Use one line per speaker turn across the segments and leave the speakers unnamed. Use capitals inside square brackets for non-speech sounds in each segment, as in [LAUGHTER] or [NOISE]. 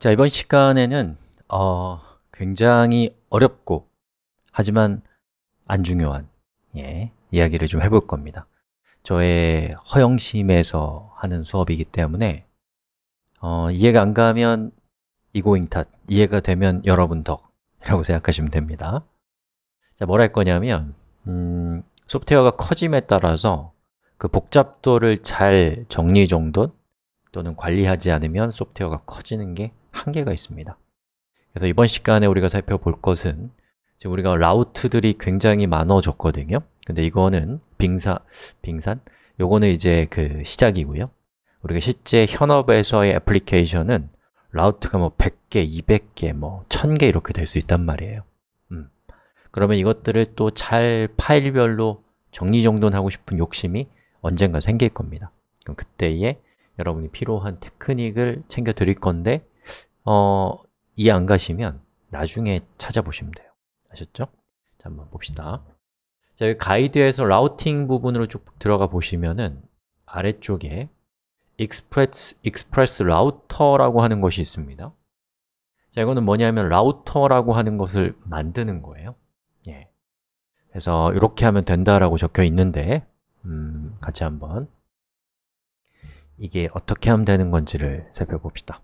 자, 이번 시간에는 어, 굉장히 어렵고 하지만 안 중요한 예, 이야기를 좀 해볼 겁니다. 저의 허영심에서 하는 수업이기 때문에 어, 이해가 안 가면 이고잉 탓, 이해가 되면 여러분 덕이라고 생각하시면 됩니다. 자, 뭘할 거냐면 음, 소프트웨어가 커짐에 따라서 그 복잡도를 잘 정리정돈 또는 관리하지 않으면 소프트웨어가 커지는 게 한계가 있습니다 그래서 이번 시간에 우리가 살펴볼 것은 지금 우리가 라우트들이 굉장히 많아졌거든요 근데 이거는 빙사, 빙산? 요거는 이제 그 시작이고요 우리가 실제 현업에서의 애플리케이션은 라우트가 뭐 100개, 200개, 뭐 1000개 이렇게 될 수 있단 말이에요 음. 그러면 이것들을 또 잘 파일별로 정리정돈하고 싶은 욕심이 언젠가 생길 겁니다 그럼 그때에 여러분이 필요한 테크닉을 챙겨 드릴 건데 어, 이해 안 가시면 나중에 찾아보시면 돼요 아셨죠? 자, 한번 봅시다 자, 여기 가이드에서 라우팅 부분으로 쭉 들어가 보시면은 아래쪽에 Express, Express Router라고 하는 것이 있습니다 자, 이거는 뭐냐면 라우터라고 하는 것을 만드는 거예요 예. 그래서 이렇게 하면 된다라고 적혀 있는데 음, 같이 한번 이게 어떻게 하면 되는 건지를 살펴봅시다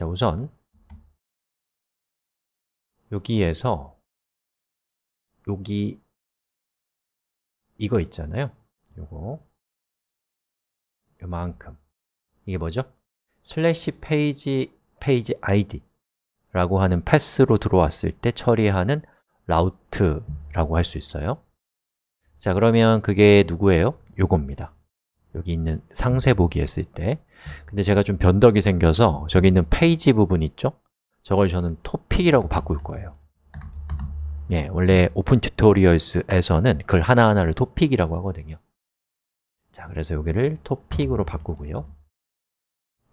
자, 우선 여기에서 여기 이거 있잖아요. 요거
요만큼 이게 뭐죠? 슬래시 페이지 페이지 id라고 하는 패스로 들어왔을 때 처리하는 라우트라고 할 수 있어요. 자, 그러면 그게 누구예요? 요겁니다. 여기 있는 상세 보기했을 때 근데 제가 좀 변덕이 생겨서 저기 있는 페이지 부분 있죠? 저걸 저는 토픽이라고 바꿀 거예요 예, 원래 오픈 튜토리얼스에서는 글 하나하나를 토픽이라고 하거든요 자, 그래서 여기를 토픽으로 바꾸고요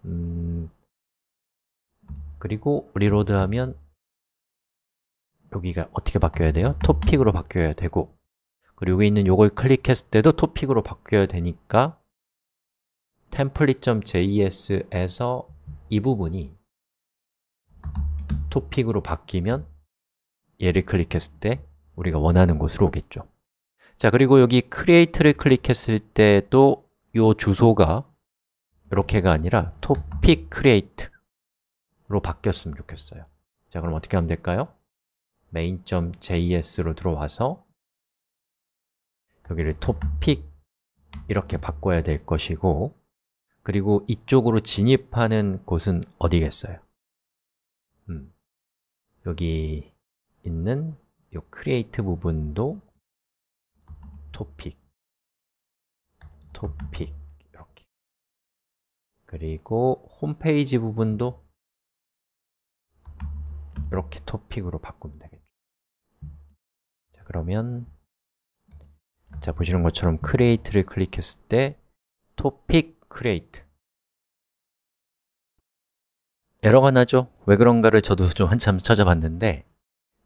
음, 그리고 리로드하면 여기가 어떻게 바뀌어야 돼요? 토픽으로 바뀌어야 되고 그리고 여기 있는 요걸 클릭했을 때도 토픽으로 바뀌어야 되니까 template.js에서 이 부분이 토픽으로 바뀌면 얘를 클릭했을 때 우리가 원하는 곳으로 오겠죠 자, 그리고 여기 create를 클릭했을 때도 이 주소가 이렇게가 아니라 topic create로 바뀌었으면 좋겠어요 자, 그럼 어떻게 하면 될까요? main.js로 들어와서 여기를 topic 이렇게 바꿔야 될 것이고 그리고 이쪽으로 진입하는 곳은 어디겠어요? 음, 여기 있는 이 create
부분도 topic, topic
이렇게 그리고 홈페이지 부분도 이렇게 topic으로 바꾸면 되겠죠 자 그러면 자 보시는 것처럼 create를 클릭했을 때 topic create 에러가 나죠? 왜 그런가를 저도 [LAUGHS] 좀 한참 찾아봤는데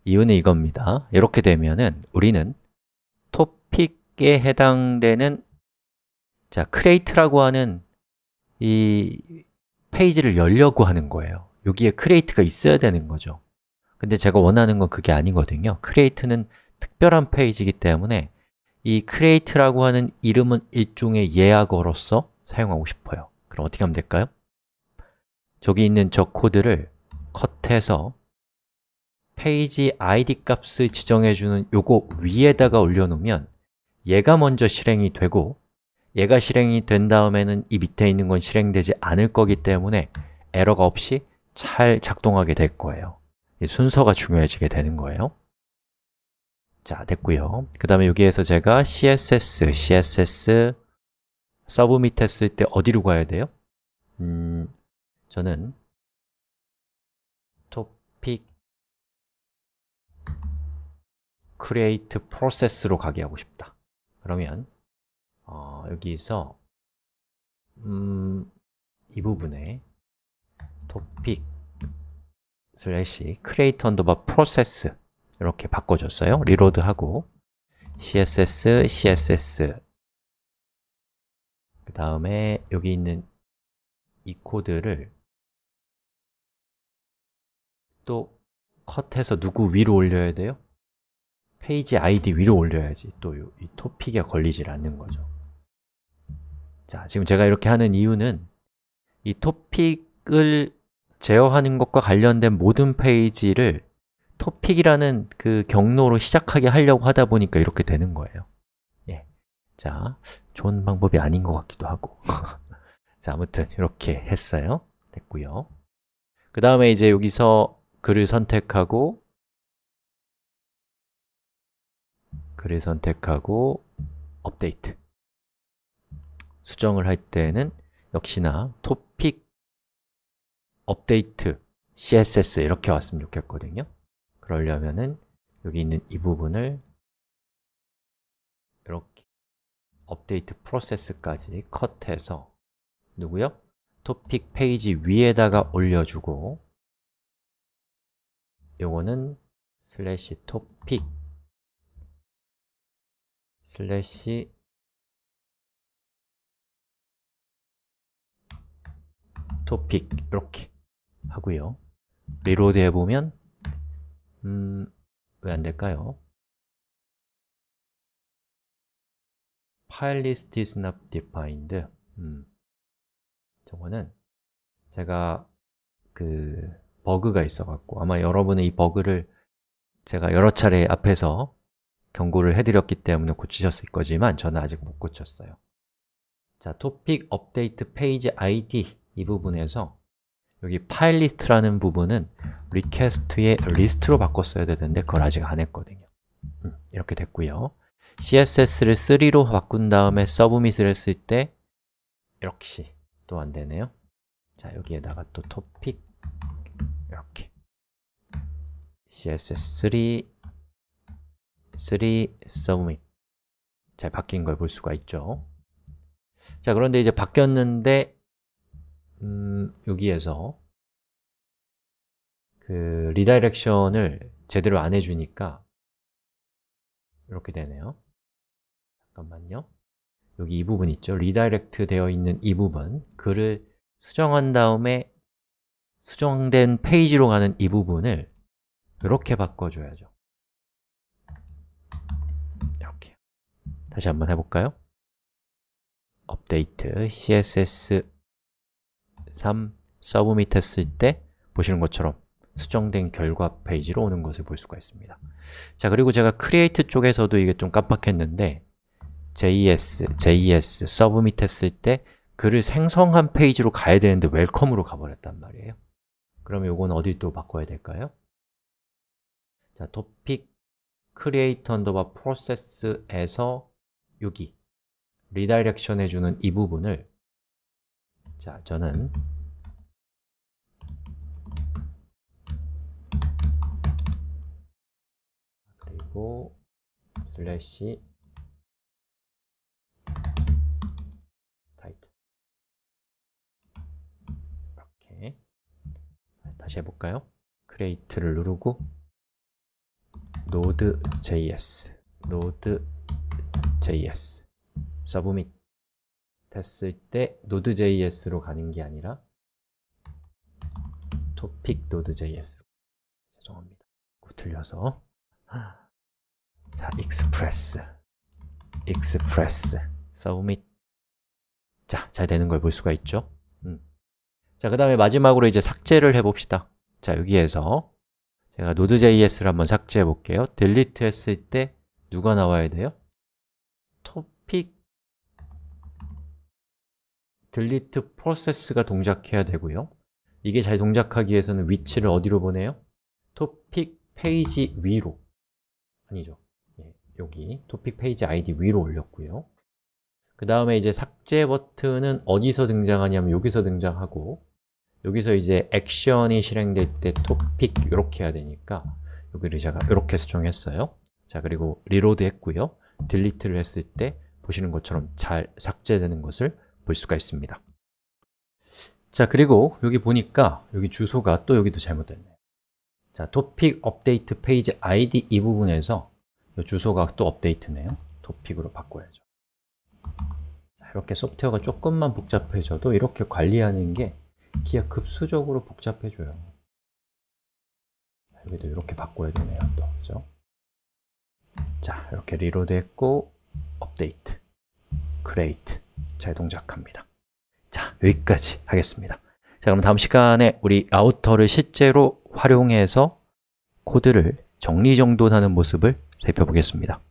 이유는 이겁니다 이렇게 되면은 우리는 토픽에 해당되는 자, create라고 하는 이 페이지를 열려고 하는 거예요 여기에 create가 있어야 되는 거죠 근데 제가 원하는 건 그게 아니거든요 create는 특별한 페이지이기 때문에 이 create라고 하는 이름은 일종의 예약어로서 사용하고 싶어요 그럼 어떻게 하면 될까요? 저기 있는 저 코드를 컷해서 페이지 id 값을 지정해주는 요거 위에다가 올려놓으면 얘가 먼저 실행이 되고 얘가 실행이 된 다음에는 이 밑에 있는 건 실행되지 않을 거기 때문에 에러가 없이 잘 작동하게 될 거예요 순서가 중요해지게 되는 거예요 자, 됐고요 그 다음에 여기에서 제가 css, css 서브밋 했을 때 어디로 가야 돼요? 음, 저는
topic
create process로 가게 하고 싶다. 그러면 어, 여기서 음, 이 부분에 topic 슬래시 create n e b 더바 process 이렇게 바꿔줬어요. 리로드하고 css, css
그 다음에 여기 있는 이 코드를
또 컷해서 누구 위로 올려야 돼요? 페이지 아이디 위로 올려야지 또 이 토픽에 걸리질 않는 거죠 자, 지금 제가 이렇게 하는 이유는 이 토픽을 제어하는 것과 관련된 모든 페이지를 토픽이라는 그 경로로 시작하게 하려고 하다 보니까 이렇게 되는 거예요 자, 좋은 방법이 아닌 것 같기도 하고 [LAUGHS] 자, 아무튼 이렇게 했어요 됐고요 그 다음에 이제 여기서 글을 선택하고 글을 선택하고 업데이트 수정을 할 때는 역시나 topic 토픽 업데이트 css 이렇게 왔으면 좋겠거든요 그러려면은 여기 있는 이 부분을 이렇게 업데이트 프로세스까지 컷해서 누구요? 토픽 페이지 위에다가 올려주고 요거는 슬래시 토픽
슬래시
토픽 이렇게 하고요 리로드 해보면 음, 왜 안될까요?
file list is not defined. 음.
저거는 제가 그 버그가 있어갖고 아마 여러분은 이 버그를 제가 여러 차례 앞에서 경고를 해드렸기 때문에 고치셨을 거지만 저는 아직 못 고쳤어요 자, 토픽 업데이트 페이지 ID 이 부분에서 여기 파일 리스트라는 부분은 리퀘스트의 리스트로 바꿨어야 되는데 그걸 아직 안 했거든요 음, 이렇게 됐고요 CSS를 3로 바꾼 다음에 서브밋을 했을 때 역시 또 안되네요 자, 여기에다가 또 토픽 이렇게 css3 3 submit 잘 바뀐 걸 볼 수가 있죠 자, 그런데 이제 바뀌었는데 음, 여기에서 그 리다이렉션을 제대로 안 해주니까 이렇게 되네요 잠깐만요. 여기 이 부분 있죠? 리다이렉트 되어 있는 이 부분 글을 수정한 다음에 수정된 페이지로 가는 이 부분을 이렇게 바꿔줘야죠 이렇게 다시 한번 해볼까요? 업데이트 css 3 서브밋 했을 때 보시는 것처럼 수정된 결과 페이지로 오는 것을 볼 수가 있습니다 자 그리고 제가 크리에이트 쪽에서도 이게 좀 깜빡했는데 JS, JS 서브밋 했을 때 글을 생성한 페이지로 가야 되는데 웰컴으로 가버렸단 말이에요 그럼 이건 어디 또 바꿔야 될까요? 자, topic create underbar process에서 여기 리다이렉션 해주는 이 부분을 자, 저는
그리고 슬래시
다시 해볼까요? create를 누르고 node.js node.js submit 됐을 때 node.js로 가는 게 아니라 topic n o d e j s 죄송합니다. 틀려서 자,
express
express submit 자, 잘 되는 걸 볼 수가 있죠? 음. 자, 그 다음에 마지막으로 이제 삭제를 해봅시다 자, 여기에서 제가 node.js를 한번 삭제해 볼게요 delete 했을 때 누가 나와야 돼요? topic delete process가 동작해야 되고요 이게 잘 동작하기 위해서는 위치를 어디로 보내요? topic 페이지 위로 아니죠 예, 여기 topic 페이지 아이디 위로 올렸고요 그 다음에 이제 삭제 버튼은 어디서 등장하냐면 여기서 등장하고 여기서 이제 액션이 실행될 때 토픽 이렇게 해야 되니까 여기를 제가 이렇게 수정했어요 자 그리고 리로드 했고요 딜리트를 했을 때 보시는 것처럼 잘 삭제되는 것을 볼 수가 있습니다 자 그리고 여기 보니까 여기 주소가 또 여기도 잘못됐네요 자 토픽 업데이트 페이지 ID 이 부분에서 이 주소가 또 업데이트네요 토픽으로 바꿔야죠 이렇게 소프트웨어가 조금만 복잡해져도 이렇게 관리하는 게 기가 급수적으로 복잡해져요. 여기도 이렇게 바꿔야 되네요. 또, 그죠? 자, 이렇게 리로드 했고, 업데이트, 크레이트, 잘 동작합니다. 자, 여기까지 하겠습니다. 자, 그럼 다음 시간에 우리 아우터를 실제로 활용해서 코드를 정리정돈하는 모습을
살펴보겠습니다.